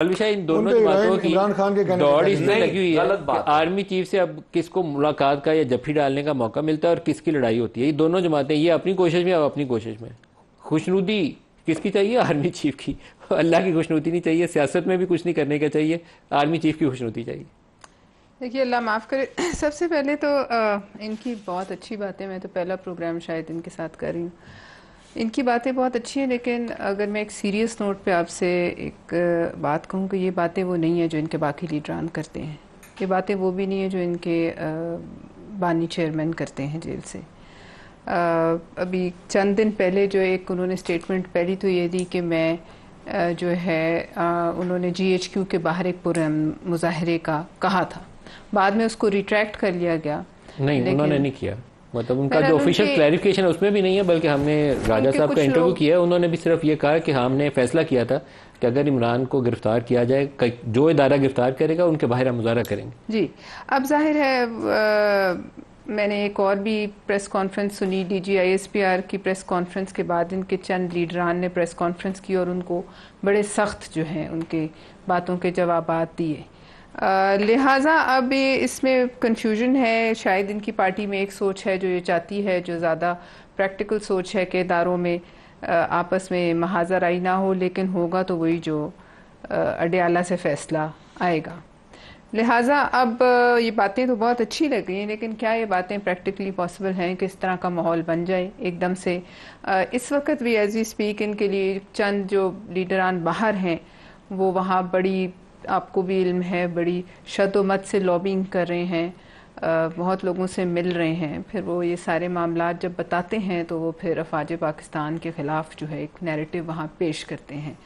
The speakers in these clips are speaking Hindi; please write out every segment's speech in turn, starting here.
अलविशा इन दोनों जमातों की दौड़ इसमें लगी हुई है बात। आर्मी चीफ से अब किसको मुलाकात का या जफी डालने का मौका मिलता है और किसकी लड़ाई होती है ये दोनों जमातें ये अपनी कोशिश में अब अपनी कोशिश में खुशनुदी किसकी चाहिए आर्मी चीफ की अल्लाह की खुशनुदी नहीं चाहिए सियासत में भी कुछ नहीं करने का चाहिए आर्मी चीफ की खुशनुदी चाहिए देखिए अल्लाह माफ़ करे सबसे पहले तो इनकी बहुत अच्छी बात है मैं तो पहला प्रोग्राम शायद इनके साथ कर रही हूँ इनकी बातें बहुत अच्छी हैं लेकिन अगर मैं एक सीरियस नोट पे आपसे एक बात कहूँ कि ये बातें वो नहीं है जो इनके बाकी लीडरान करते हैं ये बातें वो भी नहीं है जो इनके बानी चेयरमैन करते हैं जेल से अभी चंद दिन पहले जो एक उन्होंने स्टेटमेंट पहली तो ये दी कि मैं जो है उन्होंने जीएचक्यू के बाहर एक पुर मुजाहरे का कहा था बाद में उसको रिट्रैक्ट कर लिया गया नहीं उन्होंने नहीं किया मतलब उनका जो ऑफिशियल क्लैरिफिकेशन है उसमें भी नहीं है बल्कि हमने राजा साहब का इंटरव्यू किया है उन्होंने भी सिर्फ ये कहा कि हमने फैसला किया था कि अगर इमरान को गिरफ्तार किया जाए जो इदारा गिरफ्तार करेगा उनके बाहर हम मुजाहरा करेंगे जी अब जाहिर है मैंने एक और भी प्रेस कॉन्फ्रेंस सुनी G I S P R आर की प्रेस कॉन्फ्रेंस के बाद इनके चंद लीडरान ने प्रेस कॉन्फ्रेंस की और उनको बड़े सख्त जो हैं उनके बातों के जवाब दिए लिहाजा अब इसमें कन्फ्यूजन है शायद इनकी पार्टी में एक सोच है जो ये चाहती है जो ज़्यादा प्रैक्टिकल सोच है कि इदारों में आपस में आई ना हो लेकिन होगा तो वही जो अडयाला से फैसला आएगा लिहाजा अब ये बातें तो बहुत अच्छी लग रही हैं लेकिन क्या ये बातें प्रैक्टिकली पॉसिबल हैं कि इस तरह का माहौल बन जाए एकदम से इस वक्त भी एज वी स्पीक इनके लिए चंद जो लीडरान बाहर हैं वो वहाँ बड़ी आपको भी इल्म है बड़ी शतोमत से लॉबिंग कर रहे हैं आ, बहुत लोगों से मिल रहे हैं फिर वो ये सारे मामला जब बताते हैं तो वो फिर अफवाज पाकिस्तान के ख़िलाफ़ जो है एक नैरेटिव वहाँ पेश करते हैं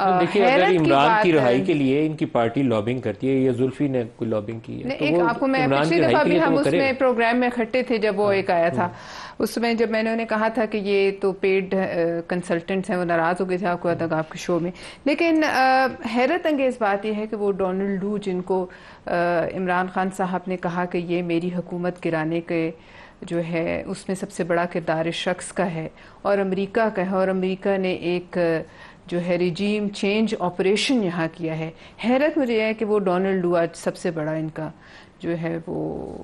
तो देखिए अगर इमरान की रहाई के लिए इनकी पार्टी लॉबिंग करती है या जुल्फी ने कोई लॉबिंग की है तो एक आपको मैं पिछली दफा भी तो हम उसमें प्रोग्राम में इकट्ठे थे जब वो एक आया था हम्म। उसमें जब मैंने उन्हें कहा था कि ये तो पेड कंसल्टेंट्स हैं वो नाराज़ हो गए थे आपको तक आपके शो में लेकिन हैरत अंगेज़ बात यह है कि वो डोनल्ड डू जिनको इमरान खान साहब ने कहा कि ये मेरी हुकूमत गिराने के जो है उसमें सबसे बड़ा किरदार शख्स का है और अमेरिका का है और अमेरिका ने एक जो है रिजीम चेंज ऑपरेशन यहाँ किया है हैरत मुझे है कि वो डोनाल्ड डुआ सबसे बड़ा इनका जो है वो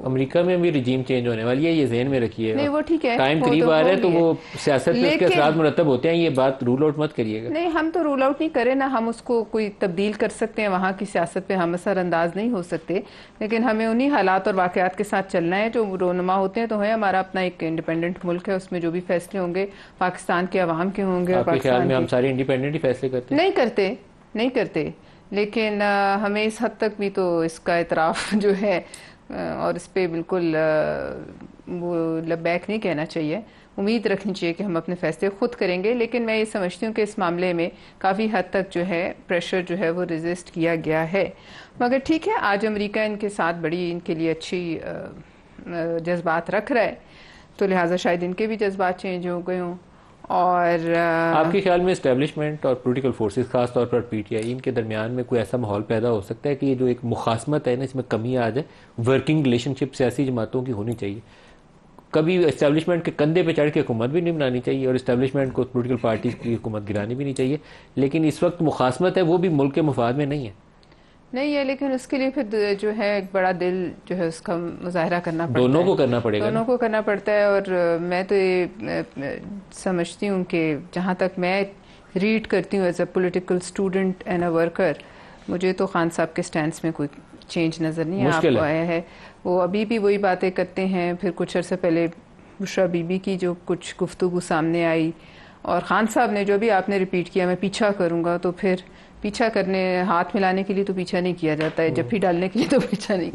अमेरिका में भी रिजीम चेंज होने वाली है ये जहन में रखी है नहीं वो ठीक है टाइम करीब तो आ रहा है तो वो सियासत में इसके असरात मुरतब होते हैं ये बात रूल आउट मत करिएगा नहीं हम तो रूल आउट नहीं करें ना हम उसको कोई तब्दील कर सकते हैं वहाँ की सियासत पे हम असर अंदाज नहीं हो सकते लेकिन हमें उन्हीं हालात और वाक़ात के साथ चलना है जो रोनमा होते हैं तो है हमारा अपना एक इंडिपेंडेंट मुल्क है उसमें जो भी फैसले होंगे पाकिस्तान के अवाम के होंगे हम सारे इंडिपेंडेंट ही फैसले करते नहीं करते नहीं करते लेकिन हमें इस हद तक भी तो इसका इतराफ़ जो है और इस पर बिल्कुल वो लबैक नहीं कहना चाहिए उम्मीद रखनी चाहिए कि हम अपने फैसले खुद करेंगे लेकिन मैं ये समझती हूँ कि इस मामले में काफ़ी हद तक जो है प्रेशर जो है वो रेजिस्ट किया गया है मगर ठीक है आज अमेरिका इनके साथ बड़ी इनके लिए अच्छी जज्बात रख रहा है तो लिहाजा शायद इनके भी जज्बात चेंज हो गए हों और आपके ख्याल में इस्टेब्लिशमेंट और पोलिटिकल फोर्सेस खासतौर पर पीटीआई e, इनके दरमियान में कोई ऐसा माहौल पैदा हो सकता है कि ये जो एक मुखासमत है ना इसमें कमी आ जाए वर्किंग रिलेशनशिप सियासी जमातों की होनी चाहिए कभी इस्टेब्लिशमेंट के कंधे पे चढ़ के हुकूमत भी नहीं बनानी चाहिए और इस्टेब्लिशमेंट को पोलिटिकल पार्टीज की हुकूमत गिरानी भी नहीं चाहिए लेकिन इस वक्त मुखासमत है वो भी मुल्क के मफाद में नहीं है नहीं है लेकिन उसके लिए फिर जो है एक बड़ा दिल जो है उसका मुजाहरा करना पड़ता दोनों को करना पड़ेगा दोनों को करना पड़ता है और मैं तो ये समझती हूँ कि जहाँ तक मैं रीड करती हूँ as a political student and a worker मुझे तो खान साहब के स्टैंड में कोई चेंज नज़र नहीं आपको आया है वो अभी भी वही बातें करते हैं फिर कुछ अर्से पहले बुशरा बीबी की जो कुछ गुफ्तु सामने आई और खान साहब ने जो भी आपने रिपीट किया मैं पीछा करूंगा तो फिर पीछा करने हाथ मिलाने के लिए तो पीछा नहीं किया जाता है जब भी डालने के लिए तो पीछा नहीं